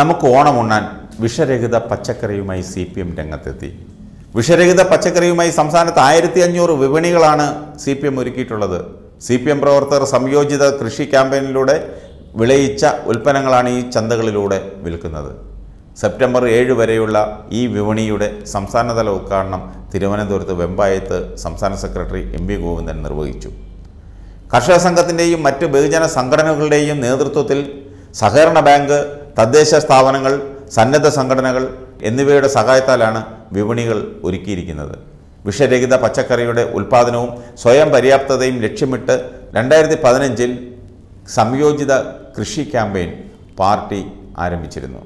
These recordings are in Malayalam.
നമുക്ക് ഓണം ഉണ്ണാൻ വിഷരഹിത പച്ചക്കറിയുമായി സി പി എം രംഗത്തെത്തി വിഷരഹിത പച്ചക്കറിയുമായി സംസ്ഥാനത്ത് ആയിരത്തി അഞ്ഞൂറ് വിപണികളാണ് സി പി എം ഒരുക്കിയിട്ടുള്ളത് സി പി എം പ്രവർത്തകർ സംയോജിത കൃഷി ക്യാമ്പയിനിലൂടെ വിളയിച്ച ഉൽപ്പന്നങ്ങളാണ് ഈ ചന്തകളിലൂടെ വിൽക്കുന്നത് സെപ്റ്റംബർ ഏഴ് വരെയുള്ള ഈ വിപണിയുടെ സംസ്ഥാനതല ഉദ്ഘാടനം തിരുവനന്തപുരത്ത് വെമ്പായത്ത് സംസ്ഥാന സെക്രട്ടറി എം വി ഗോവിന്ദൻ നിർവഹിച്ചു കർഷക സംഘത്തിൻ്റെയും മറ്റ് ബഹുജന സംഘടനകളുടെയും നേതൃത്വത്തിൽ സഹകരണ ബാങ്ക് തദ്ദേശ സ്ഥാപനങ്ങൾ സന്നദ്ധ സംഘടനകൾ എന്നിവയുടെ സഹായത്താലാണ് വിപണികൾ ഒരുക്കിയിരിക്കുന്നത് വിഷരഹിത പച്ചക്കറിയുടെ ഉൽപ്പാദനവും സ്വയം പര്യാപ്തതയും ലക്ഷ്യമിട്ട് രണ്ടായിരത്തി പതിനഞ്ചിൽ സംയോജിത കൃഷി ക്യാമ്പയിൻ പാർട്ടി ആരംഭിച്ചിരുന്നു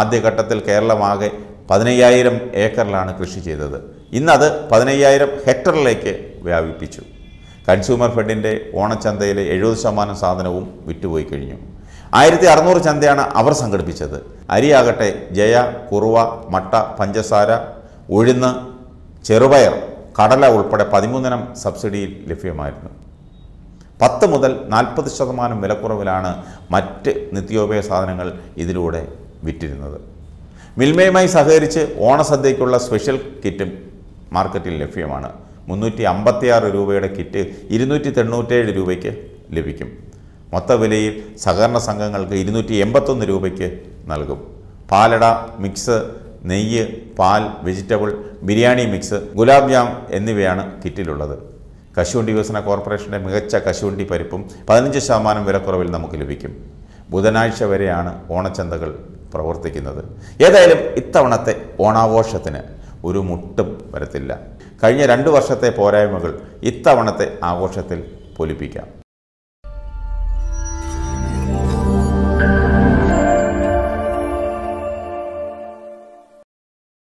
ആദ്യഘട്ടത്തിൽ കേരളമാകെ പതിനയ്യായിരം ഏക്കറിലാണ് കൃഷി ചെയ്തത് ഇന്നത് പതിനയ്യായിരം ഹെക്ടറിലേക്ക് വ്യാപിപ്പിച്ചു കൺസ്യൂമർ ഫെഡിൻ്റെ ഓണച്ചന്തയിലെ എഴുപത് ശതമാനം സാധനവും വിറ്റുപോയി കഴിഞ്ഞു ആയിരത്തി അറുന്നൂറ് ചന്തയാണ് അവർ സംഘടിപ്പിച്ചത് അരിയാകട്ടെ ജയ കുറുവ മട്ട പഞ്ചസാര ഉഴുന്ന് ചെറുപയർ കടല ഉൾപ്പെടെ പതിമൂന്നിനം സബ്സിഡിയിൽ ലഭ്യമായിരുന്നു പത്ത് മുതൽ നാൽപ്പത് ശതമാനം വിലക്കുറവിലാണ് മറ്റ് നിത്യോപയോഗ സാധനങ്ങൾ ഇതിലൂടെ വിറ്റിരുന്നത് മിൽമയുമായി സഹകരിച്ച് ഓണസദ്യയ്ക്കുള്ള സ്പെഷ്യൽ കിറ്റും മാർക്കറ്റിൽ ലഭ്യമാണ് മുന്നൂറ്റി അമ്പത്തിയാറ് രൂപയുടെ കിറ്റ് ഇരുന്നൂറ്റി തൊണ്ണൂറ്റേഴ് രൂപയ്ക്ക് ലഭിക്കും മൊത്ത വിലയിൽ സഹകരണ സംഘങ്ങൾക്ക് ഇരുന്നൂറ്റി എൺപത്തൊന്ന് രൂപയ്ക്ക് നൽകും പാലട മിക്സ് നെയ്യ് പാൽ വെജിറ്റബിൾ ബിരിയാണി മിക്സ് ഗുലാബ് ജാം എന്നിവയാണ് കിറ്റിലുള്ളത് കശുവണ്ടി വികസന കോർപ്പറേഷൻ്റെ മികച്ച കശുവണ്ടി പരിപ്പും പതിനഞ്ച് ശതമാനം വിലക്കുറവിൽ നമുക്ക് ലഭിക്കും ബുധനാഴ്ച വരെയാണ് ഓണച്ചന്തകൾ പ്രവർത്തിക്കുന്നത് ഏതായാലും ഇത്തവണത്തെ ഓണാഘോഷത്തിന് ഒരു മുട്ടും വരത്തില്ല കഴിഞ്ഞ രണ്ട് വർഷത്തെ പോരായ്മകൾ ഇത്തവണത്തെ ആഘോഷത്തിൽ പൊലിപ്പിക്കാം